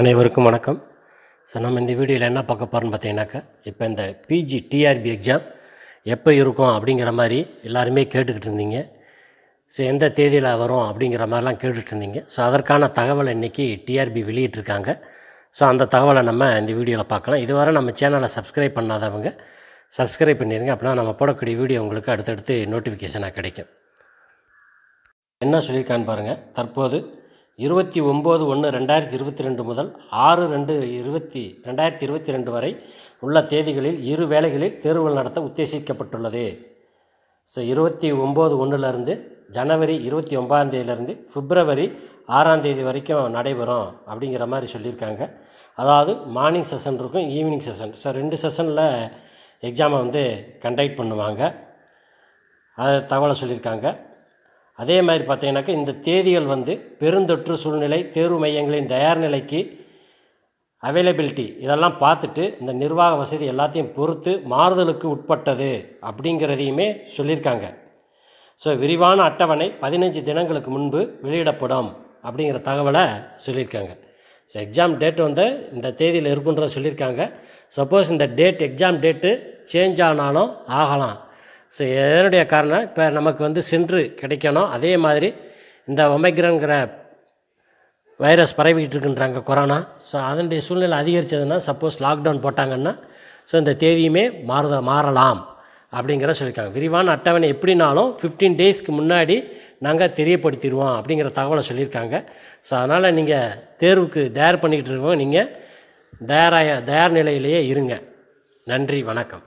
அனைவருக்கும் வணக்கம் ஸோ நம்ம இந்த வீடியோவில் என்ன பார்க்க போகிறோம்னு பார்த்தீங்கன்னாக்கா இப்போ இந்த பிஜி டிஆர்பி எக்ஸாம் எப்போ இருக்கும் அப்படிங்கிற மாதிரி எல்லாருமே கேட்டுக்கிட்டு இருந்தீங்க ஸோ எந்த தேதியில் வரும் அப்படிங்கிற மாதிரிலாம் கேட்டுட்டு இருந்தீங்க ஸோ அதற்கான தகவலை இன்றைக்கி டிஆர்பி வெளியிட்ருக்காங்க ஸோ அந்த தகவலை நம்ம இந்த வீடியோவில் பார்க்கலாம் இதுவரை நம்ம சேனலை சப்ஸ்கிரைப் பண்ணாதவங்க சப்ஸ்கிரைப் பண்ணிடுங்க அப்படின்னா நம்ம போடக்கூடிய வீடியோ உங்களுக்கு அடுத்தடுத்து நோட்டிஃபிகேஷனாக கிடைக்கும் என்ன சொல்லியிருக்கான்னு பாருங்கள் தற்போது இருபத்தி ஒம்பது ஒன்று ரெண்டாயிரத்தி இருபத்தி ரெண்டு முதல் ஆறு ரெண்டு இருபத்தி ரெண்டாயிரத்தி இருபத்தி ரெண்டு வரை உள்ள தேதிகளில் இரு வேளைகளில் தேர்வுகள் நடத்த உத்தேசிக்கப்பட்டுள்ளது ஸோ இருபத்தி ஒம்பது ஒன்றுலேருந்து ஜனவரி இருபத்தி ஒம்பதாந்தேதியிலேருந்து பிப்ரவரி ஆறாம் தேதி வரைக்கும் நடைபெறும் அப்படிங்கிற மாதிரி சொல்லியிருக்காங்க அதாவது மார்னிங் செஷன் இருக்கும் ஈவினிங் செஷன் ஸோ ரெண்டு செஷனில் எக்ஸாமை வந்து கண்டக்ட் பண்ணுவாங்க அதை தகவலை சொல்லியிருக்காங்க அதே மாதிரி பார்த்தீங்கன்னாக்கா இந்த தேதிகள் வந்து பெருந்தொற்று சூழ்நிலை தேர்வு மையங்களின் தயார் நிலைக்கு அவைலபிலிட்டி இதெல்லாம் பார்த்துட்டு இந்த நிர்வாக வசதி எல்லாத்தையும் பொறுத்து மாறுதலுக்கு உட்பட்டது அப்படிங்கிறதையுமே சொல்லியிருக்காங்க ஸோ விரிவான அட்டவணை பதினஞ்சு தினங்களுக்கு முன்பு வெளியிடப்படும் அப்படிங்கிற தகவலை சொல்லியிருக்காங்க ஸோ எக்ஸாம் டேட் வந்து இந்த தேதியில் இருக்குன்றதை சொல்லியிருக்காங்க சப்போஸ் இந்த டேட் எக்ஸாம் டேட்டு சேஞ்ச் ஆனாலும் ஆகலாம் ஸோ எதனுடைய காரணம் இப்போ நமக்கு வந்து சென்று கிடைக்கணும் அதே மாதிரி இந்த ஒமைக்ரான்கிற வைரஸ் பரவிக்கிட்டு இருக்குன்றாங்க கொரோனா ஸோ அதனுடைய சூழ்நிலை அதிகரித்ததுன்னா சப்போஸ் லாக்டவுன் போட்டாங்கன்னா ஸோ இந்த தேதியுமே மாறுத மாறலாம் அப்படிங்கிற சொல்லியிருக்காங்க விரிவான அட்டவணை எப்படினாலும் ஃபிஃப்டீன் டேஸ்க்கு முன்னாடி நாங்கள் தெரியப்படுத்திடுவோம் அப்படிங்கிற தகவலை சொல்லியிருக்காங்க ஸோ அதனால் நீங்கள் தேர்வுக்கு தயார் பண்ணிக்கிட்டு இருக்கோம் நீங்கள் தயாராக தயார் நிலையிலேயே இருங்க நன்றி வணக்கம்